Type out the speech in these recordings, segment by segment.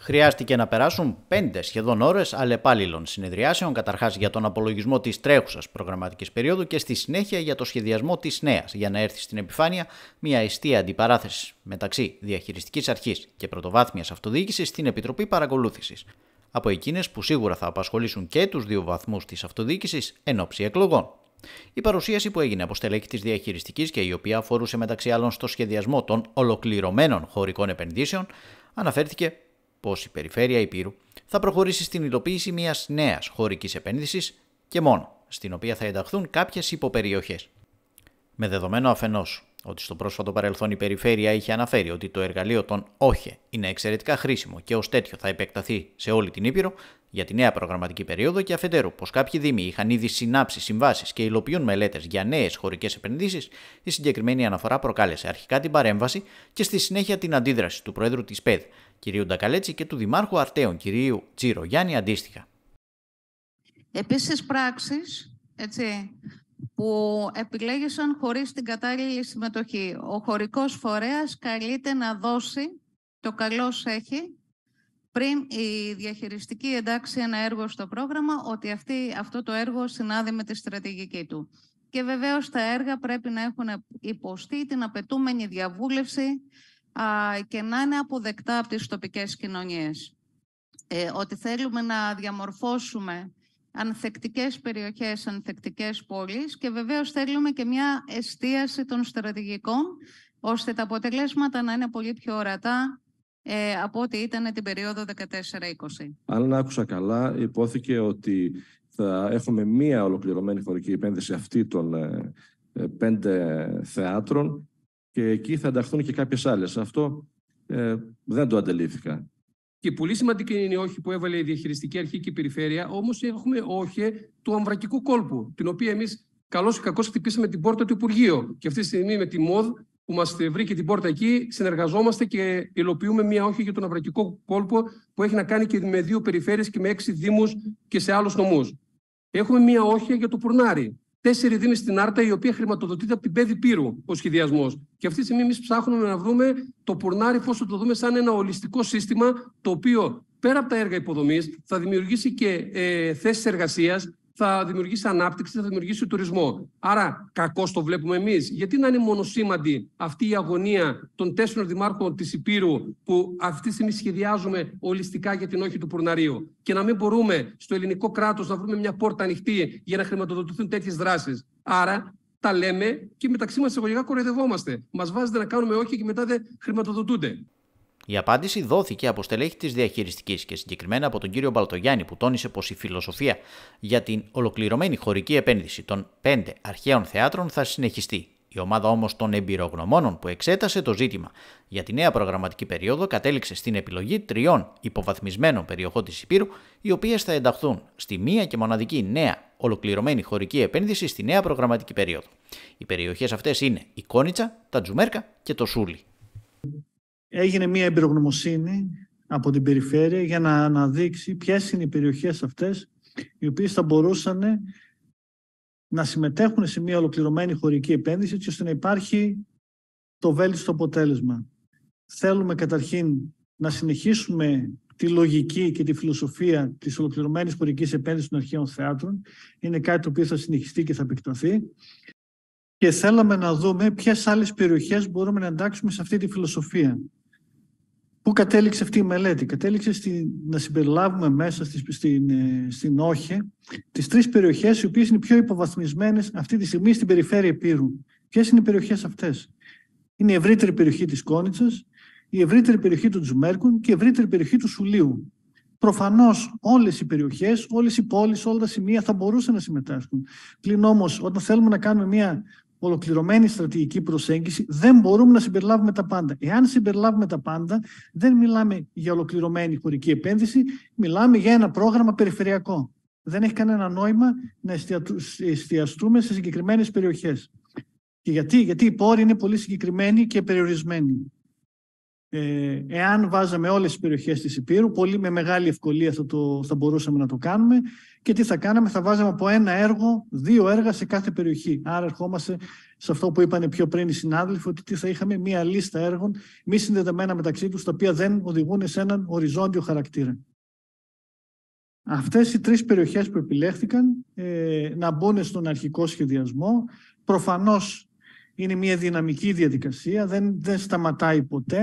Χρειάστηκε να περάσουν πέντε σχεδόν ώρες αλλεπάλληλων συνεδριάσεων, καταρχάς για τον απολογισμό της τρέχουσας προγραμματικής περίοδου και στη συνέχεια για το σχεδιασμό της νέας, για να έρθει στην επιφάνεια μια αιστεία αντιπαράθεσης μεταξύ διαχειριστικής αρχής και πρωτοβάθμιας αυτοδιοίκησης στην Επιτροπή Παρακολούθησης. Από εκείνες που σίγουρα θα απασχολήσουν και τους δύο βαθμούς της αυτοδιοίκησης εν ώψη εκλογών. Η παρουσίαση που έγινε από στελέχη της διαχειριστικής και η οποία αφορούσε μεταξύ άλλων στο σχεδιασμό των ολοκληρωμένων χωρικών επενδύσεων, αναφέρθηκε πως η περιφέρεια Υπήρου θα προχωρήσει στην υλοποίηση μιας νέας χωρικής επένδυσης και μόνο, στην οποία θα ενταχθούν κάποιες υποπεριοχές. Με δεδομένο αφενός ότι στο πρόσφατο παρελθόν η περιφέρεια είχε αναφέρει ότι το εργαλείο των ΟΧΕ είναι εξαιρετικά χρήσιμο και ως τέτοιο θα επεκταθεί σε όλη την Ήπειρο για τη νέα προγραμματική περίοδο και αφεντέρου πως κάποιοι Δήμοι είχαν ήδη συνάψει συμβάσεις και υλοποιούν μελέτες για νέες χωρικές επενδύσεις, η συγκεκριμένη αναφορά προκάλεσε αρχικά την παρέμβαση και στη συνέχεια την αντίδραση του Προέδρου της ΠΕΔ κυρίου Ντακαλέτση και του Δημάρχου Αρτέων, κυρίου Τσίρο Γιάννη, αντίστοιχα. Επίσης πράξεις έτσι, που επιλέγησαν χωρίς την κατάλληλη συμμετοχή. Ο χωρικός φορέας καλείται να δώσει το καλό έχει πριν η διαχειριστική εντάξει ένα έργο στο πρόγραμμα ότι αυτή, αυτό το έργο συνάδει με τη στρατηγική του. Και βεβαίως τα έργα πρέπει να έχουν υποστεί την απαιτούμενη διαβούλευση και να είναι αποδεκτά από τις τοπικές κοινωνίες. Ε, ότι θέλουμε να διαμορφώσουμε ανθεκτικές περιοχές, ανθεκτικές πόλεις και βεβαίως θέλουμε και μια εστίαση των στρατηγικών ώστε τα αποτελέσματα να είναι πολύ πιο ορατά ε, από ό,τι ήταν την περίοδο 14-20. Αν άκουσα καλά, υπόθηκε ότι θα έχουμε μία ολοκληρωμένη χωρική επένδυση αυτή των ε, πέντε θεάτρων και εκεί θα ενταχθούν και κάποιες άλλες. Αυτό ε, δεν το αντελήφθηκα. Και πολύ σημαντική είναι η όχι που έβαλε η διαχειριστική αρχή και η περιφέρεια, όμως έχουμε όχι του αμβρακικού κόλπου, την οποία εμείς καλώς ή κακώς χτυπήσαμε την πόρτα του Υπουργείου. Και αυτή τη στιγμή με τη ΜΟΔ που μας βρήκε την πόρτα εκεί, συνεργαζόμαστε και υλοποιούμε μία όχι για τον αμβρακικό κόλπο που έχει να κάνει και με δύο περιφέρειες και με έξι Δήμους και σε άλλους νομούς. Έχουμε μία όχι για το Πουρνάρι, τέσσερι δήμοι στην Άρτα, η οποία χρηματοδοτείται από την Πέδη Πύρου ο σχεδιασμός. Και αυτή τη στιγμή εμείς ψάχνουμε να δούμε το πορνάρι, πώ το δούμε σαν ένα ολιστικό σύστημα, το οποίο πέρα από τα έργα υποδομής θα δημιουργήσει και ε, θέσεις εργασίας, θα δημιουργήσει ανάπτυξη, θα δημιουργήσει τουρισμό. Άρα, κακώς το βλέπουμε εμείς. Γιατί να είναι μονοσήμαντη αυτή η αγωνία των τέσσερων δημάρχων της Υπήρου, που αυτή τη στιγμή σχεδιάζουμε ολιστικά για την όχη του Πουρναρίου, και να μην μπορούμε στο ελληνικό κράτος να βρούμε μια πόρτα ανοιχτή για να χρηματοδοτηθούν τέτοιες δράσεις. Άρα, τα λέμε και μεταξύ μας εγωγικά κοροϊδευόμαστε. Μας βάζετε να κάνουμε όχι και μετά δεν χρηματοδοτούνται. Η απάντηση δόθηκε από στελέχη της διαχειριστικής και συγκεκριμένα από τον κύριο Μπαλτογιάννη, που τόνισε πως η φιλοσοφία για την ολοκληρωμένη χωρική επένδυση των πέντε αρχαίων θεάτρων θα συνεχιστεί. Η ομάδα όμως των εμπειρογνωμόνων που εξέτασε το ζήτημα για τη νέα προγραμματική περίοδο κατέληξε στην επιλογή τριών υποβαθμισμένων περιοχών της Υπήρου, οι οποίες θα ενταχθούν στη μία και μοναδική νέα ολοκληρωμένη χωρική επένδυση στη νέα προγραμματική περίοδο. Οι περιοχές αυτές είναι η Κόνιτσα, τα Τζουμέρκα και το Σούλι έγινε μια εμπειρογνωμοσύνη από την περιφέρεια για να αναδείξει ποιες είναι οι περιοχές αυτές οι οποίες θα μπορούσαν να συμμετέχουν σε μια ολοκληρωμένη χωρική επένδυση έτσι ώστε να υπάρχει το βέλτιστο αποτέλεσμα. Θέλουμε καταρχήν να συνεχίσουμε τη λογική και τη φιλοσοφία της ολοκληρωμένης χωρικής επένδυσης των αρχαίων θεάτρων. Είναι κάτι το οποίο θα συνεχιστεί και θα επεκταθεί. Και θέλαμε να δούμε ποιες άλλες περιοχές μπορούμε να εντάξουμε σε αυτή τη φιλοσοφία. Πού κατέληξε αυτή η μελέτη. Κατέληξε στη, να συμπεριλάβουμε μέσα στη, στην, ε, στην όχε τις τρεις περιοχές οι οποίες είναι πιο υποβαθμισμένες αυτή τη στιγμή στην περιφέρεια Επίρου. Ποιες είναι οι περιοχές αυτές. Είναι η ευρύτερη περιοχή της Κόνιτσας, η ευρύτερη περιοχή του Τζουμέρκουν και η ευρύτερη περιοχή του Σουλίου. Προφανώς όλες οι περιοχές, όλες οι πόλεις, όλα τα σημεία θα μπορούσαν να συμμετάσχουν. Πλην όμως, όταν θέλουμε να κάνουμε μια ολοκληρωμένη στρατηγική προσέγγιση δεν μπορούμε να συμπεριλάβουμε τα πάντα. Εάν συμπεριλάβουμε τα πάντα, δεν μιλάμε για ολοκληρωμένη χωρική επένδυση, μιλάμε για ένα πρόγραμμα περιφερειακό. Δεν έχει κανένα νόημα να εστιαστούμε σε συγκεκριμένες περιοχές. Και γιατί, γιατί οι πόροι είναι πολύ συγκεκριμένοι και περιορισμένοι. Ε, εάν βάζαμε όλες τις περιοχές της Υπήρου, πολύ με μεγάλη ευκολία θα, θα μπορούσαμε να το κάνουμε και τι θα κάναμε, θα βάζαμε από ένα έργο, δύο έργα σε κάθε περιοχή. Άρα ερχόμαστε σε αυτό που είπαν πιο πριν οι συνάδελφοι, ότι τι θα είχαμε μία λίστα έργων μη συνδεδεμένα μεταξύ τους, τα οποία δεν οδηγούν σε έναν οριζόντιο χαρακτήρα. Αυτές οι τρεις περιοχές που επιλέχθηκαν ε, να μπουν στον αρχικό σχεδιασμό. Προφανώς είναι μια δυναμική διαδικασία, δεν, δεν σταματάει ποτέ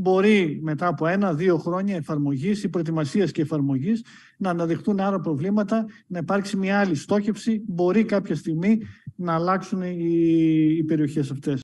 μπορεί μετά από ένα-δύο χρόνια εφαρμογής ή προετοιμασίας και εφαρμογής να αναδειχθούν άλλα προβλήματα, να υπάρξει μια άλλη στόχευση, μπορεί κάποια στιγμή να αλλάξουν οι, οι περιοχές αυτές.